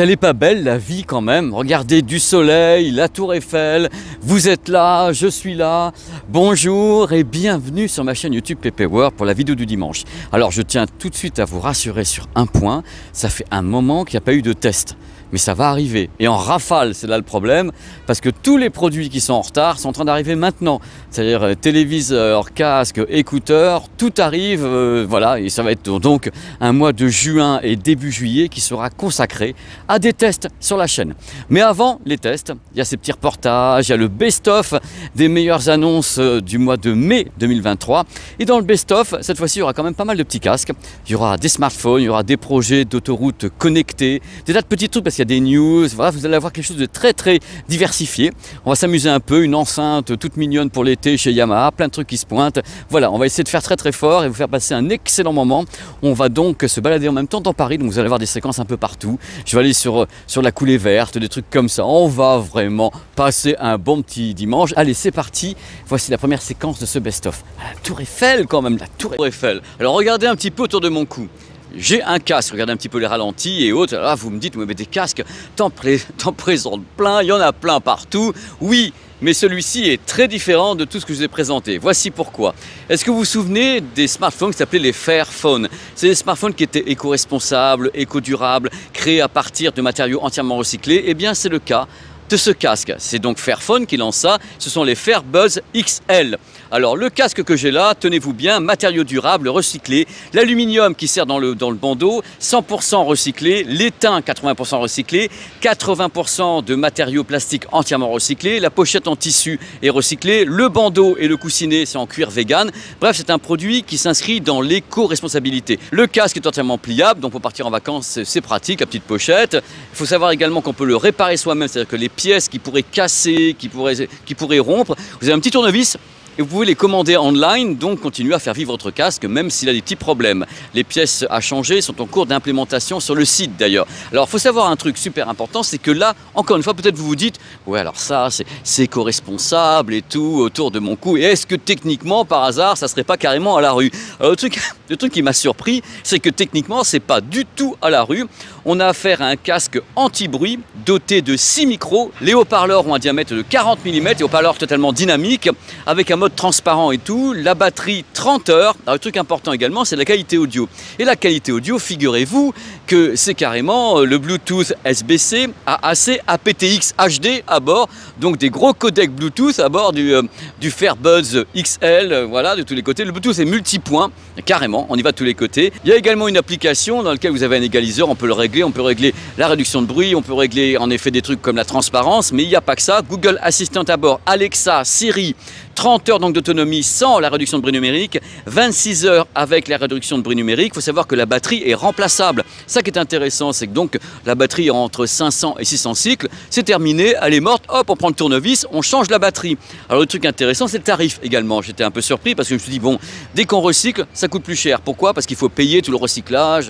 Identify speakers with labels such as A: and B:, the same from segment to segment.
A: elle n'est pas belle, la vie quand même. Regardez du soleil, la tour Eiffel, vous êtes là, je suis là. Bonjour et bienvenue sur ma chaîne YouTube Pepe World pour la vidéo du dimanche. Alors je tiens tout de suite à vous rassurer sur un point, ça fait un moment qu'il n'y a pas eu de test mais ça va arriver. Et en rafale, c'est là le problème, parce que tous les produits qui sont en retard sont en train d'arriver maintenant. C'est-à-dire euh, téléviseurs, euh, casques, écouteurs, tout arrive. Euh, voilà, et ça va être donc un mois de juin et début juillet qui sera consacré à des tests sur la chaîne. Mais avant les tests, il y a ces petits reportages, il y a le best-of des meilleures annonces du mois de mai 2023. Et dans le best-of, cette fois-ci, il y aura quand même pas mal de petits casques. Il y aura des smartphones, il y aura des projets d'autoroutes connectées, des tas de petits trucs. Parce il y a des news, voilà, vous allez avoir quelque chose de très très diversifié. On va s'amuser un peu, une enceinte toute mignonne pour l'été chez Yamaha, plein de trucs qui se pointent. Voilà, on va essayer de faire très très fort et vous faire passer un excellent moment. On va donc se balader en même temps dans Paris, donc vous allez avoir des séquences un peu partout. Je vais aller sur, euh, sur la coulée verte, des trucs comme ça. On va vraiment passer un bon petit dimanche. Allez, c'est parti. Voici la première séquence de ce best-of. La Tour Eiffel quand même, la Tour Eiffel. Alors regardez un petit peu autour de mon cou j'ai un casque. Regardez un petit peu les ralentis et autres. Là, ah, vous me dites, mais des casques, t'en présente présentes plein, il y en a plein partout. Oui, mais celui-ci est très différent de tout ce que je vous ai présenté. Voici pourquoi. Est-ce que vous vous souvenez des smartphones qui s'appelaient les Fairphone C'est des smartphones qui étaient éco-responsables, éco-durables, créés à partir de matériaux entièrement recyclés. Eh bien, c'est le cas de ce casque. C'est donc Fairphone qui lance ça. Ce sont les Fairbuzz XL. Alors le casque que j'ai là, tenez-vous bien, matériaux durables, recyclés, l'aluminium qui sert dans le, bandeau, 100% recyclé, l'étain 80% recyclé, 80% de matériaux plastiques entièrement recyclés, la pochette en tissu est recyclée, le bandeau et le coussinet c'est en cuir vegan. Bref, c'est un produit qui s'inscrit dans l'éco-responsabilité. Le casque est entièrement pliable, donc pour partir en vacances c'est pratique, la petite pochette. Il faut savoir également qu'on peut le réparer soi-même, c'est-à-dire que les pièces qui pourraient casser, qui pourraient rompre, vous avez un petit tournevis vous pouvez les commander online, donc continuer à faire vivre votre casque, même s'il a des petits problèmes. Les pièces à changer sont en cours d'implémentation sur le site d'ailleurs. Alors, il faut savoir un truc super important, c'est que là, encore une fois, peut-être vous vous dites, ouais, alors ça, c'est co-responsable et tout autour de mon cou. Et est-ce que techniquement, par hasard, ça serait pas carrément à la rue le truc, le truc qui m'a surpris, c'est que techniquement, c'est pas du tout à la rue. On a affaire à un casque anti-bruit doté de 6 micros. Les haut-parleurs ont un diamètre de 40 mm et haut-parleurs totalement dynamiques avec un mode transparent et tout, la batterie 30 heures. un truc important également, c'est la qualité audio. Et la qualité audio, figurez-vous, que c'est carrément euh, le Bluetooth SBC AAC APTX HD à bord, donc des gros codecs Bluetooth à bord du, euh, du Fairbuds XL, euh, voilà, de tous les côtés. Le Bluetooth est multipoint, carrément, on y va de tous les côtés. Il y a également une application dans laquelle vous avez un égaliseur, on peut le régler, on peut régler la réduction de bruit, on peut régler en effet des trucs comme la transparence, mais il n'y a pas que ça. Google Assistant à bord, Alexa, Siri, 30 heures donc d'autonomie sans la réduction de bruit numérique, 26 heures avec la réduction de bruit numérique. Il faut savoir que la batterie est remplaçable ça qui est intéressant, c'est que donc la batterie entre 500 et 600 cycles, c'est terminé, elle est morte, hop, on prend le tournevis, on change la batterie. Alors le truc intéressant, c'est le tarif également. J'étais un peu surpris parce que je me suis dit, bon, dès qu'on recycle, ça coûte plus cher. Pourquoi Parce qu'il faut payer tout le recyclage.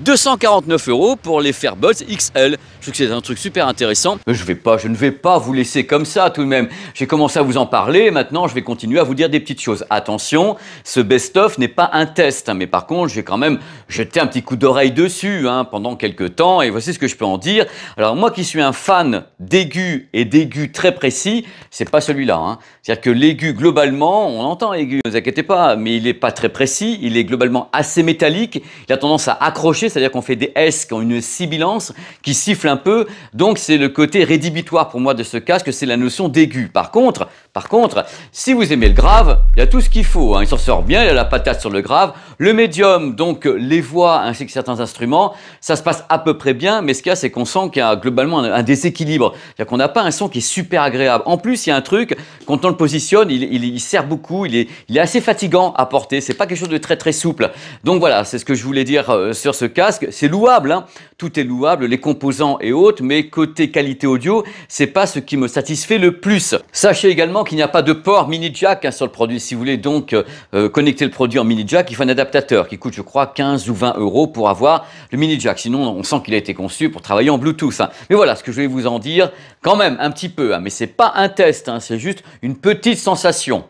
A: 249 euros pour les Fairbuds XL. Je trouve que c'est un truc super intéressant. je, vais pas, je ne vais pas vous laisser comme ça tout de même. J'ai commencé à vous en parler, maintenant je vais continuer à vous dire des petites choses. Attention, ce best-of n'est pas un test, hein, mais par contre, j'ai quand même jeté un petit coup d'oreille dessus dessus hein, pendant quelques temps et voici ce que je peux en dire. Alors moi qui suis un fan d'aigu et d'aigu très précis, c'est pas celui-là. Hein. C'est-à-dire que l'aigu globalement, on entend aigu, ne vous inquiétez pas, mais il n'est pas très précis, il est globalement assez métallique, il a tendance à accrocher, c'est-à-dire qu'on fait des S qui ont une sibilance, qui siffle un peu, donc c'est le côté rédhibitoire pour moi de ce casque, c'est la notion d'aigu. Par contre, par contre, si vous aimez le grave, il y a tout ce qu'il faut. Hein. Il s'en sort bien, il y a la patate sur le grave. Le médium, donc les voix ainsi que certains instruments, ça se passe à peu près bien, mais ce qu'il y a, c'est qu'on sent qu'il y a globalement un, déséquilibre. C'est-à-dire qu'on n'a pas un son qui est super agréable. En plus, il y a un truc, quand on le positionne, il, sert beaucoup, il est, assez fatigant à porter. C'est pas quelque chose de très très souple. Donc voilà, c'est ce que je voulais dire euh, sur ce casque. C'est louable, hein. tout est louable, les composants et autres, mais côté qualité audio, c'est pas ce qui me satisfait le plus. Sachez également n'y a pas de port mini jack hein, sur le produit. Si vous voulez donc euh, euh, connecter le produit en mini jack, il faut un adaptateur qui coûte, je crois, 15 ou 20 euros pour avoir le mini jack. Sinon, on sent qu'il a été conçu pour travailler en Bluetooth. Hein. Mais voilà, ce que je vais vous en dire, quand même un petit peu. Hein. mais c'est pas un test, c'est juste une petite sensation.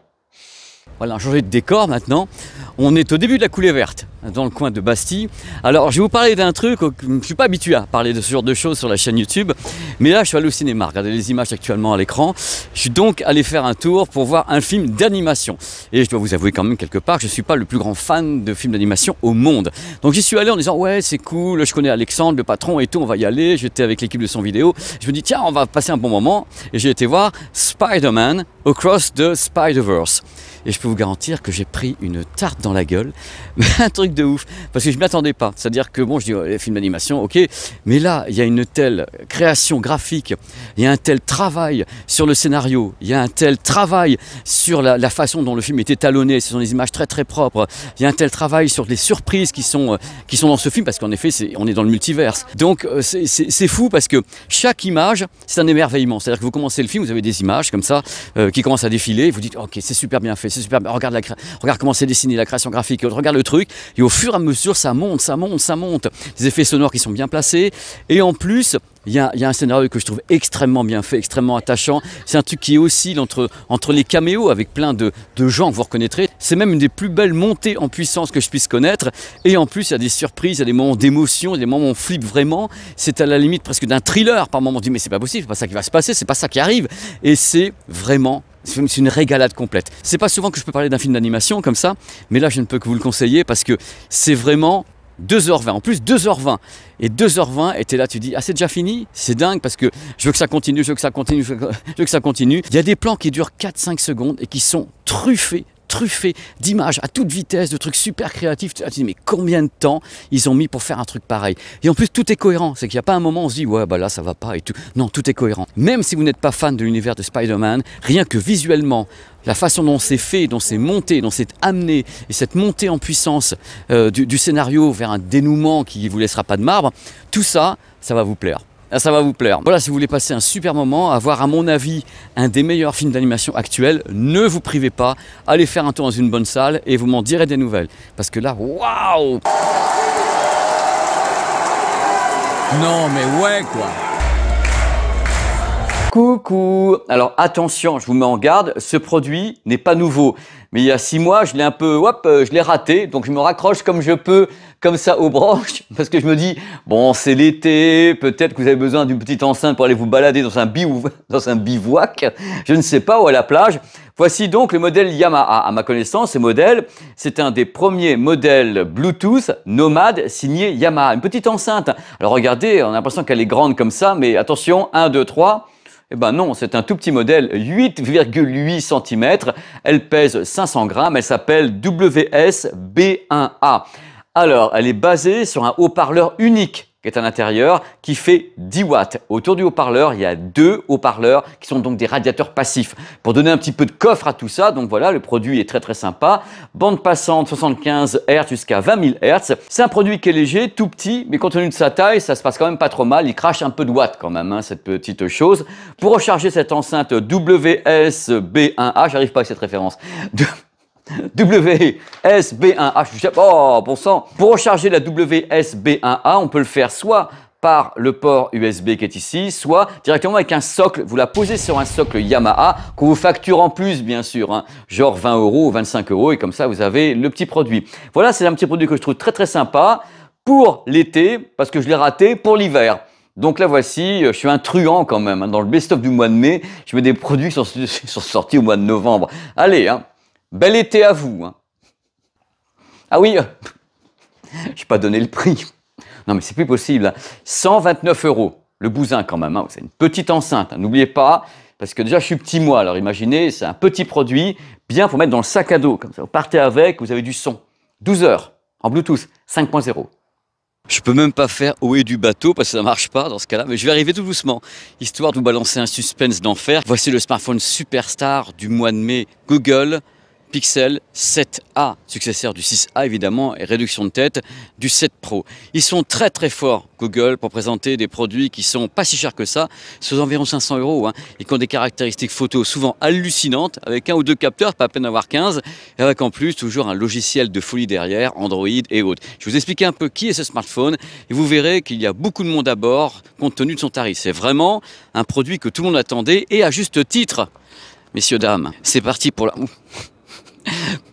A: Voilà, on changé de décor maintenant. On est au début de la coulée verte, dans le coin de Bastille. Alors, je vais vous parler d'un truc, je ne suis pas habitué à parler de ce genre de choses sur la chaîne YouTube, mais là, je suis allé au cinéma, regardez les images actuellement à l'écran. Je suis donc allé faire un tour pour voir un film d'animation. Et je dois vous avouer quand même quelque part, je ne suis pas le plus grand fan de films d'animation au monde. Donc, j'y suis allé en disant, ouais, c'est cool, je connais Alexandre, le patron et tout, on va y aller. J'étais avec l'équipe de son vidéo. Je me dis, tiens, on va passer un bon moment. Et j'ai été voir Spider-Man Across de Spider-Verse. Et je peux vous garantir que j'ai pris une tarte dans la gueule, un truc de ouf, parce que je ne m'y attendais pas. C'est-à-dire que, bon, je dis, les films d'animation, ok, mais là, il y a une telle création graphique, il y a un tel travail sur le scénario, il y a un tel travail sur la, façon dont le film est étalonné, ce sont des images très très propres, il y a un tel travail sur les surprises qui sont, euh, qui sont dans ce film, parce qu'en effet, on est dans le multiverse. Donc, euh, c'est fou parce que chaque image, c'est un émerveillement. C'est-à-dire que vous commencez le film, vous avez des images comme ça, euh, euh, qui commence à défiler. Vous dites, ok, c'est super bien fait, c'est super bien. Regarde, la, regarde comment c'est dessiné, la création graphique, regarde le truc. Et au fur et à mesure, ça monte, ça monte, ça monte. Des effets sonores qui sont bien placés. Et en plus, il y, a, un scénario que je trouve extrêmement bien fait, extrêmement attachant. C'est un truc qui oscille entre, les caméos avec plein de, gens que vous reconnaîtrez. C'est même une des plus belles montées en puissance que je puisse connaître. Et en plus, il y a des surprises, il y a des moments d'émotion, des moments où on flippe vraiment. C'est à la limite presque d'un thriller par moment. On dit mais c'est pas possible, c'est pas ça qui va se passer, c'est pas ça qui arrive. Et c'est vraiment c'est une régalade complète. C'est pas souvent que je peux parler d'un film d'animation comme ça, mais là je ne peux que vous le conseiller parce que c'est vraiment 2h20, en plus 2h20. Et 2h20, et t'es là, tu dis, ah c'est déjà fini C'est dingue parce que je veux que ça continue, je veux que ça continue, je veux que ça continue. Il y a des plans qui durent 4-5 secondes et qui sont truffés truffé d'images à toute vitesse, de trucs super créatifs. Tu dis, mais combien de temps ils ont mis pour faire un truc pareil Et en plus, tout est cohérent. C'est qu'il n'y a pas un moment où on se dit, ouais, bah là, ça va pas et tout. Non, tout est cohérent. Même si vous n'êtes pas fan de l'univers de Spider-Man, rien que visuellement, la façon dont c'est fait, dont c'est monté, dont c'est amené, et cette montée en puissance euh, du, du scénario vers un dénouement qui ne vous laissera pas de marbre, tout ça, ça va vous plaire. Ah, ça va vous plaire. Voilà, si vous voulez passer un super moment, avoir à mon avis un des meilleurs films d'animation actuels, ne vous privez pas, allez faire un tour dans une bonne salle et vous m'en direz des nouvelles. Parce que là, waouh Non mais ouais quoi Coucou Alors attention, je vous mets en garde, ce produit n'est pas nouveau mais il y a six mois, je l'ai un peu, hop, euh, je l'ai raté. Donc je me raccroche comme je peux, comme ça aux branches, parce que je me dis, bon, c'est l'été, peut-être que vous avez besoin d'une petite enceinte pour aller vous balader dans un, bivouac, je ne sais pas, où, à la plage. Voici donc le modèle Yamaha. À ma connaissance, ce modèle, c'est un des premiers modèles Bluetooth nomade signé Yamaha. Une petite enceinte. Alors regardez, on a l'impression qu'elle est grande comme ça, mais attention, 1, 2, 3. Eh ben non, c'est un tout petit modèle, 8,8 cm. Elle pèse 500 grammes, elle s'appelle wsb 1 a Alors, elle est basée sur un haut-parleur unique qui est à l'intérieur, qui fait 10 watts. Autour du haut-parleur, il y a deux haut-parleurs qui sont donc des radiateurs passifs. Pour donner un petit peu de coffre à tout ça, donc voilà, le produit est très très sympa. Bande passante 75 Hz jusqu'à 20 000 Hz. C'est un produit qui est léger, tout petit, mais compte tenu de sa taille, ça se passe quand même pas trop mal. Il crache un peu de watts quand même, hein, cette petite chose. Pour recharger cette enceinte WSB1A, j'arrive pas à cette référence, WSB1A, oh, bon sang. Pour recharger la WSB1A, on peut le faire soit par le port USB qui est ici, soit directement avec un socle. Vous la posez sur un socle Yamaha qu'on vous facture en plus, bien sûr, hein. genre 20 euros ou 25 euros, et comme ça, vous avez le petit produit. Voilà, c'est un petit produit que je trouve très très sympa pour l'été, parce que je l'ai raté, pour l'hiver. Donc là voici, euh, je suis un truand quand même. Hein, dans le best-of du mois de mai, je mets des produits qui sont, sont sortis au mois de novembre. Allez, hein, Bel été à vous. Hein. Ah oui, euh, je n'ai pas donné le prix. Non mais c'est plus possible. 129 hein. euros, le bousin quand même. Hein. C'est une petite enceinte, n'oubliez pas. Parce que déjà, je suis petit moi, alors imaginez, c'est un petit produit, bien pour mettre dans le sac à dos. Comme ça, vous partez avec, vous avez du son. 12 heures, en Bluetooth, 5.0. Je peux même pas faire et du bateau parce que ça ne marche pas dans ce cas-là, mais je vais arriver tout doucement, histoire de vous balancer un suspense d'enfer. Voici le smartphone superstar du mois de mai, Google Pixel 7A, successeur du 6A évidemment, et réduction de tête du 7 Pro. Ils sont très très forts, Google, pour présenter des produits qui sont pas si chers que ça, sous environ 500 euros, et hein. qui ont des caractéristiques photo souvent hallucinantes, avec un ou deux capteurs, pas à peine avoir 15, et avec en plus toujours un logiciel de folie derrière, Android et autres. Je vous expliquer un peu qui est ce smartphone, et vous verrez qu'il y a beaucoup de monde à bord, compte tenu de son tarif. C'est vraiment un produit que tout le monde attendait, et à juste titre. Messieurs, dames, c'est parti pour la...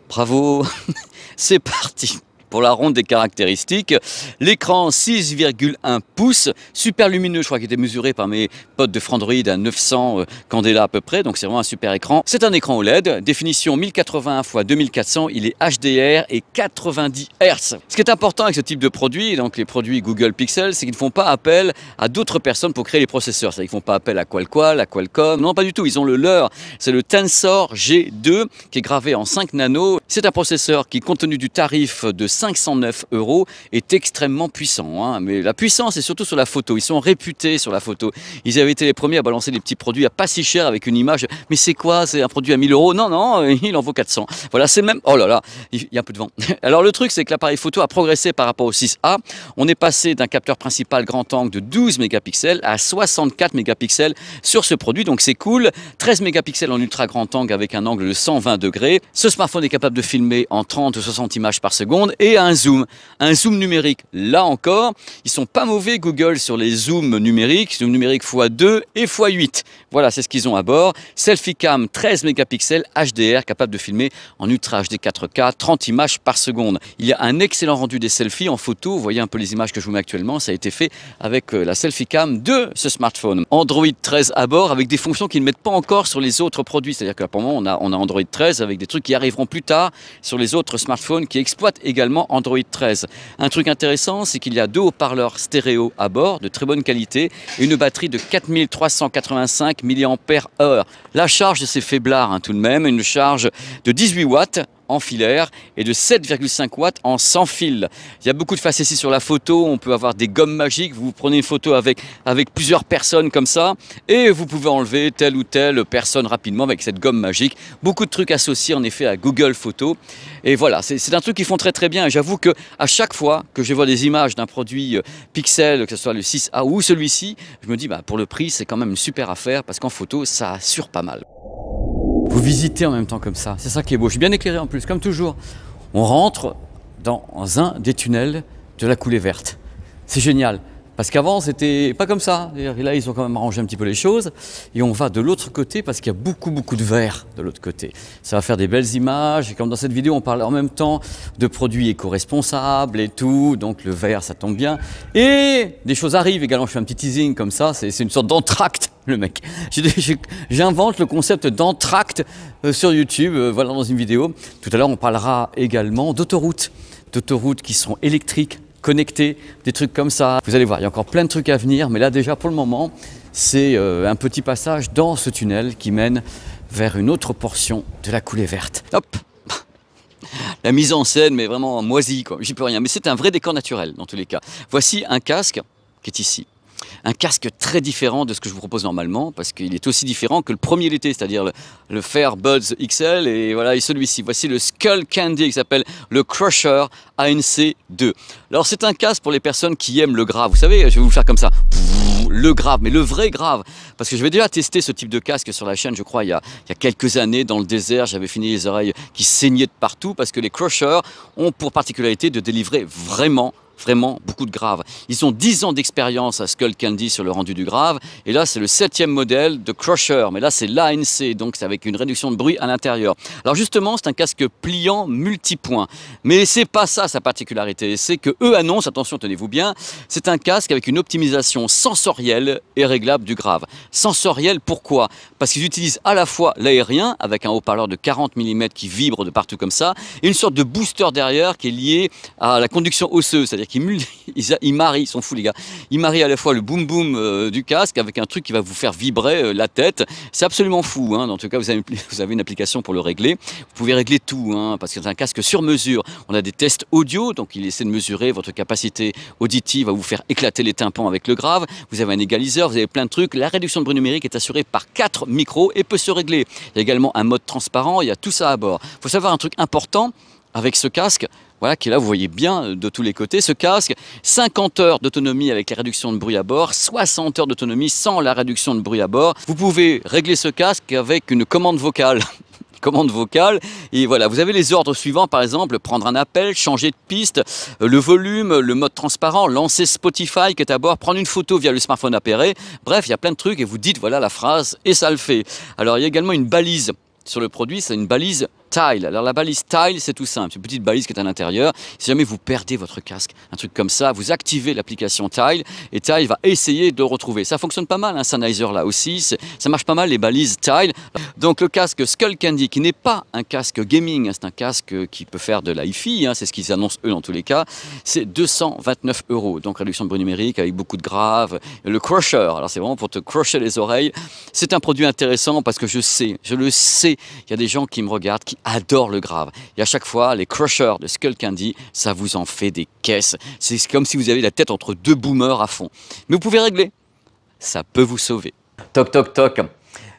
A: Bravo, c'est parti pour la ronde des caractéristiques. L'écran 6,1 pouces, super lumineux, je crois qu'il était mesuré par mes potes de Frandroid à 900 euh, candela à peu près, donc c'est vraiment un super écran. C'est un écran OLED, définition 1080 x 2400, il est HDR et 90 Hz. Ce qui est important avec ce type de produit, donc les produits Google Pixel, c'est qu'ils ne font pas appel à d'autres personnes pour créer les processeurs, cest qu'ils ne font pas appel à Qualcomm, à Qualcomm, non pas du tout, ils ont le leur, c'est le Tensor G2 qui est gravé en 5 nano. C'est un processeur qui, compte tenu du tarif de 509 euros est extrêmement puissant. Hein. Mais la puissance est surtout sur la photo. Ils sont réputés sur la photo. Ils avaient été les premiers à balancer des petits produits à pas si cher avec une image. Mais c'est quoi C'est un produit à 1000 euros Non, non, euh, il en vaut 400. Voilà, c'est même. Oh là là, il y a un peu de vent. Alors le truc, c'est que l'appareil photo a progressé par rapport au 6A. On est passé d'un capteur principal grand angle de 12 mégapixels à 64 mégapixels sur ce produit. Donc c'est cool. 13 mégapixels en ultra grand angle avec un angle de 120 degrés. Ce smartphone est capable de filmer en 30 ou 60 images par seconde et et un zoom. Un zoom numérique, là encore, ils sont pas mauvais Google sur les zooms numériques, zoom numérique x2 et x8. Voilà, c'est ce qu'ils ont à bord. Selfie cam 13 mégapixels HDR, capable de filmer en Ultra HD 4K, 30 images par seconde. Il y a un excellent rendu des selfies en photo. Vous voyez un peu les images que je vous mets actuellement. Ça a été fait avec euh, la selfie cam de ce smartphone. Android 13 à bord avec des fonctions qu'ils ne mettent pas encore sur les autres produits. C'est-à-dire que pour moment, on on a Android 13 avec des trucs qui arriveront plus tard sur les autres smartphones qui exploitent également Android 13. Un truc intéressant, c'est qu'il y a deux haut-parleurs stéréo à bord de très bonne qualité et une batterie de 4385 mAh. La charge c'est ces hein, tout de même, une charge de 18 watts en filaire et de 7,5 watts en sans fil. Il y a beaucoup de ici sur la photo, on peut avoir des gommes magiques, vous prenez une photo avec, avec plusieurs personnes comme ça et vous pouvez enlever telle ou telle personne rapidement avec cette gomme magique. Beaucoup de trucs associés en effet à Google photo et voilà, c'est un truc qui font très très bien. J'avoue que à chaque fois que je vois des images d'un produit euh, Pixel, que ce soit le 6A ou celui-ci, je me dis bah, pour le prix c'est quand même une super affaire parce qu'en photo ça assure pas mal. Vous visitez en même temps comme ça. C'est ça qui est beau. Je suis bien éclairé en plus, comme toujours. On rentre dans un des tunnels de la coulée verte. C'est génial. Parce qu'avant, c'était pas comme ça. Là, ils ont quand même arrangé un petit peu les choses. Et on va de l'autre côté parce qu'il y a beaucoup, beaucoup de verre de l'autre côté. Ça va faire des belles images. Et comme dans cette vidéo, on parle en même temps de produits éco-responsables et tout. Donc, le verre, ça tombe bien. Et des choses arrivent également. Je fais un petit teasing comme ça. C'est une sorte d'entracte le mec. J'invente le concept d'entracte euh, sur YouTube, euh, voilà, dans une vidéo. Tout à l'heure, on parlera également d'autoroutes, d'autoroutes qui seront électriques, connectées, des trucs comme ça. Vous allez voir, il y a encore plein de trucs à venir, mais là, déjà, pour le moment, c'est euh, un petit passage dans ce tunnel qui mène vers une autre portion de la coulée verte. Hop la mise en scène, mais vraiment moisie, quoi. J'y peux rien. Mais c'est un vrai décor naturel, dans tous les cas. Voici un casque qui est ici un casque très différent de ce que je vous propose normalement, parce qu'il est aussi différent que le premier l'été, c'est-à-dire le, Fairbuds Fair Buds XL, et voilà, et celui-ci. Voici le Skull Candy qui s'appelle le Crusher ANC2. Alors c'est un casque pour les personnes qui aiment le grave. Vous savez, je vais vous faire comme ça le grave, mais le vrai grave. Parce que je vais déjà tester ce type de casque sur la chaîne, je crois, il y a, il y a quelques années dans le désert. J'avais fini les oreilles qui saignaient de partout parce que les crushers ont pour particularité de délivrer vraiment vraiment beaucoup de graves. Ils ont 10 ans d'expérience à Skull Candy sur le rendu du grave, et là c'est le septième modèle de Crusher, mais là c'est l'ANC, donc c'est avec une réduction de bruit à l'intérieur. Alors justement, c'est un casque pliant multipoint, mais c'est pas ça sa particularité, c'est que eux annoncent, attention tenez-vous bien, c'est un casque avec une optimisation sensorielle et réglable du grave. Sensorielle pourquoi Parce qu'ils utilisent à la fois l'aérien, avec un haut-parleur de 40 mm qui vibre de partout comme ça, et une sorte de booster derrière qui est lié à la conduction osseuse, c'est-à-dire Ils, marient, ils sont fous les gars. Ils marient à la fois le boom boom euh, du casque avec un truc qui va vous faire vibrer euh, la tête. C'est absolument fou. Hein. En tout cas, vous avez, une application pour le régler. Vous pouvez régler tout hein, parce que c'est un casque sur mesure. On a des tests audio, donc il essaie de mesurer votre capacité auditive à vous faire éclater les tympans avec le grave. Vous avez un égaliseur, vous avez plein de trucs. La réduction de bruit numérique est assurée par 4 micros et peut se régler. Il y a également un mode transparent. Il y a tout ça à bord. Il faut savoir un truc important avec ce casque, voilà, qui est là, vous voyez bien euh, de tous les côtés, ce casque, 50 heures d'autonomie avec la réduction de bruit à bord, 60 heures d'autonomie sans la réduction de bruit à bord. Vous pouvez régler ce casque avec une commande vocale commande vocale. Et voilà, vous avez les ordres suivants, par exemple, prendre un appel, changer de piste, euh, le volume, le mode transparent, lancer Spotify qui est à bord, prendre une photo via le smartphone appairé. Bref, il y a plein de trucs et vous dites voilà la phrase et ça le fait. Alors il y a également une balise sur le produit, c'est une balise Tile. Alors la balise Tile, c'est tout simple. C'est une petite balise qui est à l'intérieur. Si jamais vous perdez votre casque, un truc comme ça, vous activez l'application Tile et Tile va essayer de le retrouver. Ça fonctionne pas mal, un hein, Sennheiser là aussi. Ça marche pas mal les balises Tile. Donc le casque Skull Candy, qui n'est pas un casque gaming, hein, c'est un casque qui peut faire de la fi hein, c'est ce qu'ils annoncent eux dans tous les cas. C'est 229 euros. Donc réduction de bruit numérique avec beaucoup de graves. Le Crusher, alors c'est vraiment pour te crusher les oreilles. C'est un produit intéressant parce que je sais, je le sais, il y a des gens qui me regardent, qui Adore le grave. Et à chaque fois, les crushers de Skullcandy, ça vous en fait des caisses. C'est comme si vous avez la tête entre deux boomers à fond. Mais vous pouvez régler. Ça peut vous sauver. Toc toc toc.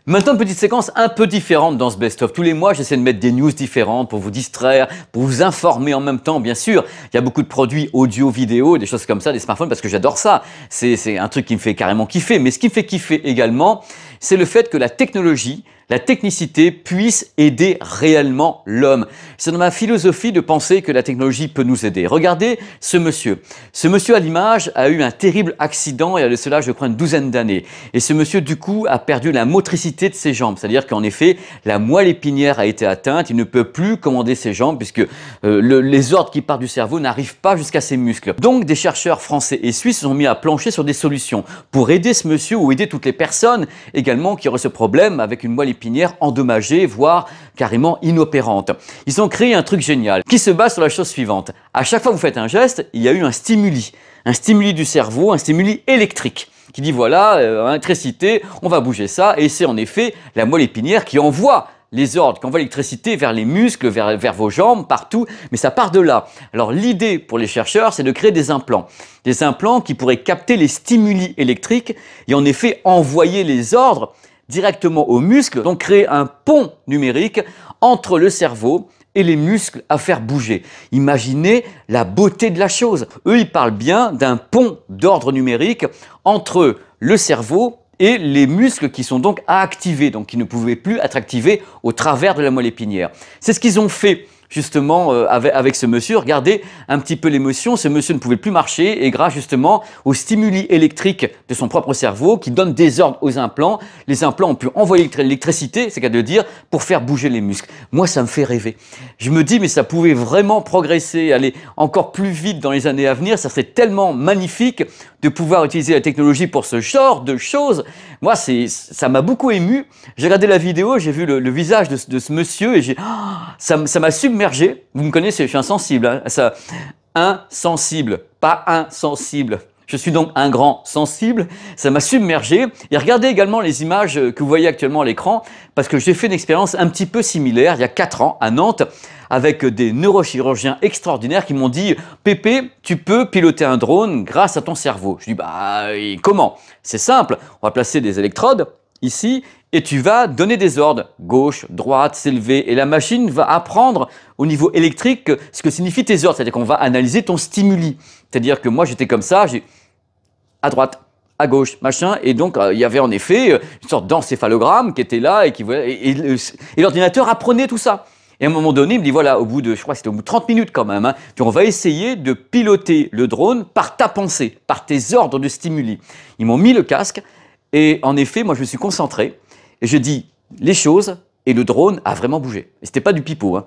A: Maintenant, une petite séquence un peu différente dans ce best-of. Tous les mois, j'essaie de mettre des news différentes pour vous distraire, pour vous informer en même temps, bien sûr. Il y a beaucoup de produits audio, vidéo, des choses comme ça, des smartphones, parce que j'adore ça. C'est un truc qui me fait carrément kiffer. Mais ce qui me fait kiffer également, c'est le fait que la technologie, la technicité puisse aider réellement l'homme. C'est dans ma philosophie de penser que la technologie peut nous aider. Regardez ce monsieur. Ce monsieur à l'image a eu un terrible accident il y a de cela, je crois, une douzaine d'années. Et ce monsieur, du coup, a perdu la motricité de ses jambes. C'est-à-dire qu'en effet, la moelle épinière a été atteinte. Il ne peut plus commander ses jambes puisque euh, les ordres qui partent du cerveau n'arrivent pas jusqu'à ses muscles. Donc, des chercheurs français et suisses se sont mis à plancher sur des solutions pour aider ce monsieur ou aider toutes les personnes également qui auraient ce problème avec une moelle épinière endommagée, voire carrément inopérante. Ils ont créé un truc génial qui se base sur la chose suivante. À chaque fois que vous faites un geste, il y a eu un stimuli. Un stimuli du cerveau, un stimuli électrique qui dit voilà, euh, électricité, on va bouger ça. Et c'est en effet la moelle épinière qui envoie les ordres, qui envoie l'électricité vers les muscles, vers, vers vos jambes, partout. Mais ça part de là. Alors l'idée pour les chercheurs, c'est de créer des implants. Des implants qui pourraient capter les stimuli électriques et en effet envoyer les ordres directement aux muscles, donc créer un pont numérique entre le cerveau et les muscles à faire bouger. Imaginez la beauté de la chose. Eux, ils parlent bien d'un pont d'ordre numérique entre le cerveau et les muscles qui sont donc à activer, donc qui ne pouvaient plus être activés au travers de la moelle épinière. C'est ce qu'ils ont fait justement euh, avec, avec, ce monsieur. Regardez un petit peu l'émotion. Ce monsieur ne pouvait plus marcher et grâce justement aux stimuli électriques de son propre cerveau qui donne des ordres aux implants, les implants ont pu envoyer l'électricité, c'est qu'à dire, pour faire bouger les muscles. Moi, ça me fait rêver. Je me dis, mais ça pouvait vraiment progresser, aller encore plus vite dans les années à venir. Ça serait tellement magnifique de pouvoir utiliser la technologie pour ce genre de choses. Moi, c'est, ça m'a beaucoup ému. J'ai regardé la vidéo, j'ai vu le, visage de, ce monsieur et j'ai, oh, ça m'a submergé. Vous me connaissez, je suis insensible. Hein, insensible, pas insensible. Je suis donc un grand sensible, ça m'a submergé. Et regardez également les images euh, que vous voyez actuellement à l'écran, parce que j'ai fait une expérience un petit peu similaire il y a 4 ans à Nantes, avec euh, des neurochirurgiens extraordinaires qui m'ont dit « Pépé, tu peux piloter un drone grâce à ton cerveau ». Je dis « Bah, comment ?» C'est simple, on va placer des électrodes ici, et tu vas donner des ordres, gauche, droite, s'élever, et la machine va apprendre au niveau électrique ce que signifient tes ordres, c'est-à-dire qu'on va analyser ton stimuli. C'est-à-dire que moi j'étais comme ça, à droite, à gauche, machin, et donc euh, il y avait en effet euh, une sorte d'encéphalogramme qui était là et qui l'ordinateur apprenait tout ça. Et à un moment donné, il me dit voilà, au bout de, je crois, que c'était au bout de 30 minutes quand même, hein, on va essayer de piloter le drone par ta pensée, par tes ordres de stimuli. Ils m'ont mis le casque et en effet, moi je me suis concentré. Et je dis les choses et le drone a vraiment bougé. Et c'était pas du pipeau. Hein.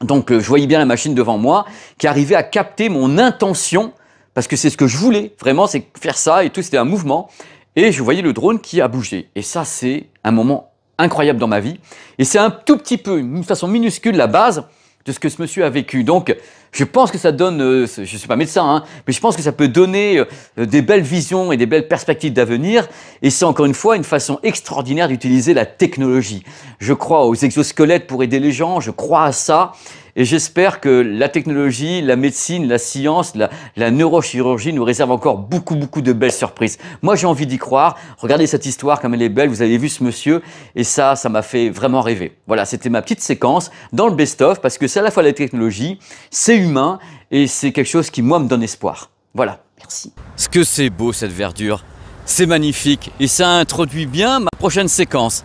A: Donc euh, je voyais bien la machine devant moi qui arrivait à capter mon intention parce que c'est ce que je voulais vraiment, c'est faire ça et tout, c'était un mouvement. Et je voyais le drone qui a bougé. Et ça, c'est un moment incroyable dans ma vie. Et c'est un tout petit peu, une façon minuscule, la base de ce que ce monsieur a vécu. Donc, je pense que ça donne, euh, je ne suis pas médecin, hein, mais je pense que ça peut donner euh, des belles visions et des belles perspectives d'avenir. Et c'est encore une fois une façon extraordinaire d'utiliser la technologie. Je crois aux exosquelettes pour aider les gens, je crois à ça. Et j'espère que la technologie, la médecine, la science, la, neurochirurgie nous réservent encore beaucoup, beaucoup de belles surprises. Moi, j'ai envie d'y croire. Regardez cette histoire comme elle est belle. Vous avez vu ce monsieur. Et ça, ça m'a fait vraiment rêver. Voilà, c'était ma petite séquence dans le best-of parce que c'est à la fois la technologie, c'est humain et c'est quelque chose qui, moi, me donne espoir. Voilà. Merci. Ce que c'est beau cette verdure. C'est magnifique et ça introduit bien ma prochaine séquence.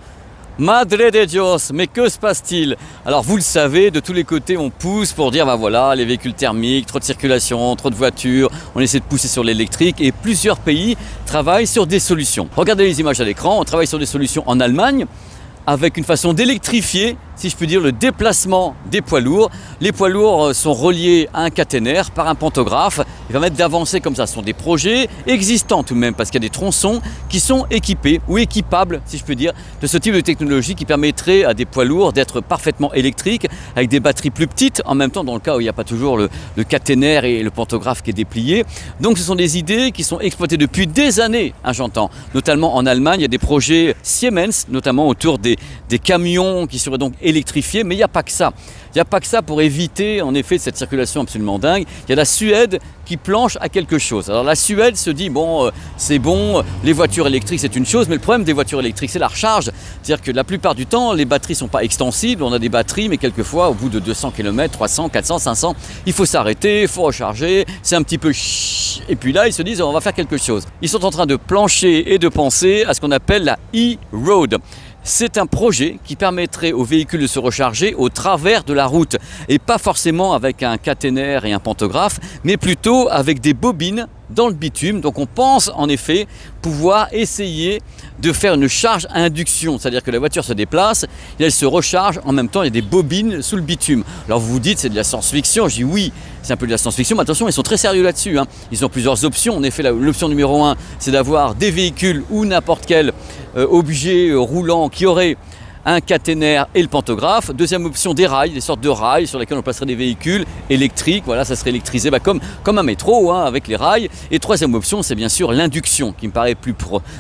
A: Madre de Dios, mais que se passe-t-il Alors vous le savez, de tous les côtés on pousse pour dire ben voilà, les véhicules thermiques, trop de circulation, trop de voitures, on essaie de pousser sur l'électrique et plusieurs pays travaillent sur des solutions. Regardez les images à l'écran, on travaille sur des solutions en Allemagne avec une façon d'électrifier si je peux dire, le déplacement des poids lourds. Les poids lourds euh, sont reliés à un caténaire par un pantographe Ils permettent d'avancer comme ça. Ce sont des projets existants tout de même parce qu'il y a des tronçons qui sont équipés ou équipables, si je peux dire, de ce type de technologie qui permettrait à des poids lourds d'être parfaitement électriques avec des batteries plus petites en même temps dans le cas où il n'y a pas toujours le, caténaire et le pantographe qui est déplié. Donc ce sont des idées qui sont exploitées depuis des années, hein, j'entends. Notamment en Allemagne, il y a des projets Siemens, notamment autour des, des camions qui seraient donc électrifiée, mais il n'y a pas que ça. Il n'y a pas que ça pour éviter en effet cette circulation absolument dingue. Il y a la Suède qui planche à quelque chose. Alors la Suède se dit, bon, euh, c'est bon, les voitures électriques c'est une chose, mais le problème des voitures électriques c'est la recharge. C'est-à-dire que la plupart du temps, les batteries sont pas extensibles, on a des batteries, mais quelquefois au bout de 200 km, 300, 400, 500, il faut s'arrêter, il faut recharger, c'est un petit peu... Et puis là, ils se disent, on va faire quelque chose. Ils sont en train de plancher et de penser à ce qu'on appelle la e-road c'est un projet qui permettrait aux véhicules de se recharger au travers de la route et pas forcément avec un caténaire et un pantographe, mais plutôt avec des bobines dans le bitume. Donc on pense en effet pouvoir essayer de faire une charge à induction, c'est-à-dire que la voiture se déplace et elle se recharge en même temps, il y a des bobines sous le bitume. Alors vous vous dites c'est de la science-fiction, je dis oui, c'est un peu de la science-fiction, mais attention, ils sont très sérieux là-dessus. Hein. Ils ont plusieurs options. En effet, l'option numéro un c'est d'avoir des véhicules ou n'importe quel euh, objet euh, roulant qui aurait un caténaire et le pantographe. Deuxième option, des rails, des sortes de rails sur lesquels on placerait des véhicules électriques. Voilà, ça serait électrisé bah, comme, comme un métro hein, avec les rails. Et troisième option, c'est bien sûr l'induction qui me paraît plus,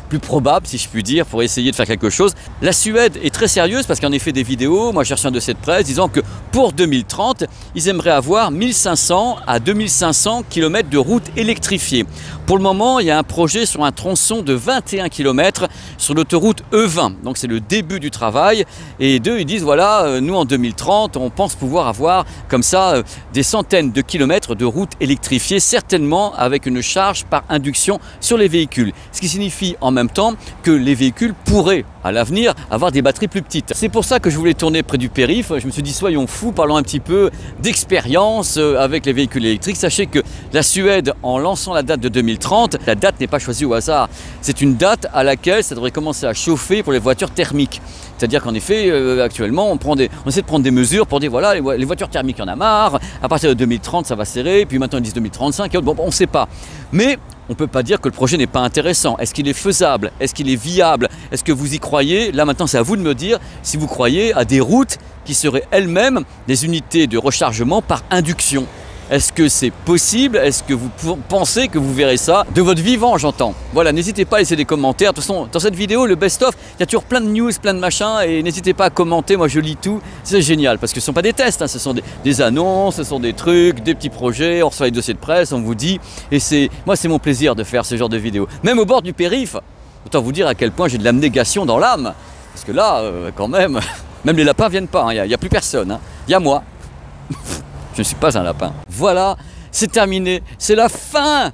A: plus probable, si je puis dire, pour essayer de faire quelque chose. La Suède est très sérieuse parce qu'en effet, des vidéos, moi j'ai reçu un de cette presse disant que pour 2030, ils aimeraient avoir 1500 à 2500 km de route électrifiées. Pour le moment, il y a un projet sur un tronçon de 21 km sur l'autoroute E20. Donc c'est le début du travail. Et deux, ils disent, voilà, euh, nous en 2030, on pense pouvoir avoir comme ça euh, des centaines de kilomètres de routes électrifiées, certainement avec une charge par induction sur les véhicules. Ce qui signifie en même temps que les véhicules pourraient à l'avenir avoir des batteries plus petites. C'est pour ça que je voulais tourner près du périph. Je me suis dit, soyons fous, parlons un petit peu d'expérience euh, avec les véhicules électriques. Sachez que la Suède, en lançant la date de 2030, la date n'est pas choisie au hasard. C'est une date à laquelle ça devrait commencer à chauffer pour les voitures thermiques. C'est-à-dire en effet, euh, actuellement, on, essaie de prendre des mesures pour dire voilà, les, voitures thermiques, en a marre, à partir de 2030, ça va serrer, puis maintenant ils disent 2035, et autres. Bon, on ne sait pas. Mais on ne peut pas dire que le projet n'est pas intéressant. Est-ce qu'il est faisable Est-ce qu'il est viable Est-ce que vous y croyez Là maintenant, c'est à vous de me dire si vous croyez à des routes qui seraient elles-mêmes des unités de rechargement par induction. Est-ce que c'est possible Est-ce que vous pensez que vous verrez ça de votre vivant, j'entends Voilà, n'hésitez pas à laisser des commentaires. De toute façon, dans cette vidéo, le best-of, il y a toujours plein de news, plein de machins, et n'hésitez pas à commenter. Moi, je lis tout. C'est génial parce que ce ne sont pas des tests, hein. ce sont des, annonces, ce sont des trucs, des petits projets. On reçoit les dossiers de presse, on vous dit. Et c'est, moi, c'est mon plaisir de faire ce genre de vidéos. Même au bord du périph', autant vous dire à quel point j'ai de l'abnégation dans l'âme. Parce que là, euh, quand même, même les lapins viennent pas, hein. il n'y a, plus personne. Hein. Il y a moi. Je ne suis pas un lapin. Voilà, c'est terminé. C'est la fin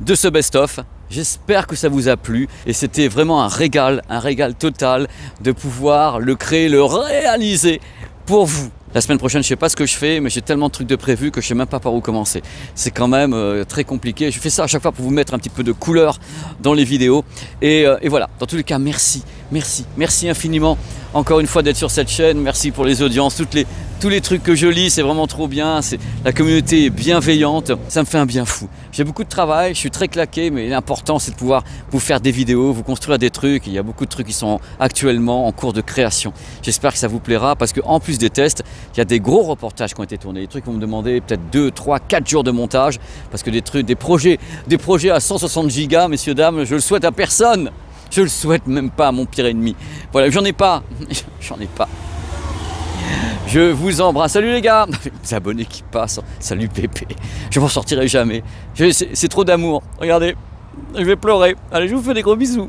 A: de ce best-of. J'espère que ça vous a plu et c'était vraiment un régal, un régal total de pouvoir le créer, le réaliser pour vous. La semaine prochaine, je sais pas ce que je fais, mais j'ai tellement de trucs de prévu que je sais même pas par où commencer. C'est quand même euh, très compliqué. Je fais ça à chaque fois pour vous mettre un petit peu de couleur dans les vidéos. et euh, voilà, dans tous les cas, merci. Merci, merci infiniment encore une fois d'être sur cette chaîne. Merci pour les audiences, toutes les, tous les trucs que je lis, c'est vraiment trop bien. La communauté est bienveillante, ça me fait un bien fou. J'ai beaucoup de travail, je suis très claqué, mais l'important c'est de pouvoir vous faire des vidéos, vous construire des trucs. Il y a beaucoup de trucs qui sont actuellement en cours de création. J'espère que ça vous plaira parce qu'en plus des tests, il y a des gros reportages qui ont été tournés. Des trucs qui vont me demander peut-être 2, 3, 4 jours de montage parce que des trucs, des projets, des projets à 160 gigas, messieurs, dames, je le souhaite à personne. Je le souhaite même pas à mon pire ennemi. Voilà, j'en ai pas. J'en ai pas. Je vous embrasse. Salut les gars. Les abonnés qui passent. Salut Pépé. Je m'en sortirai jamais. C'est trop d'amour. Regardez. Je vais pleurer. Allez, je vous fais des gros bisous.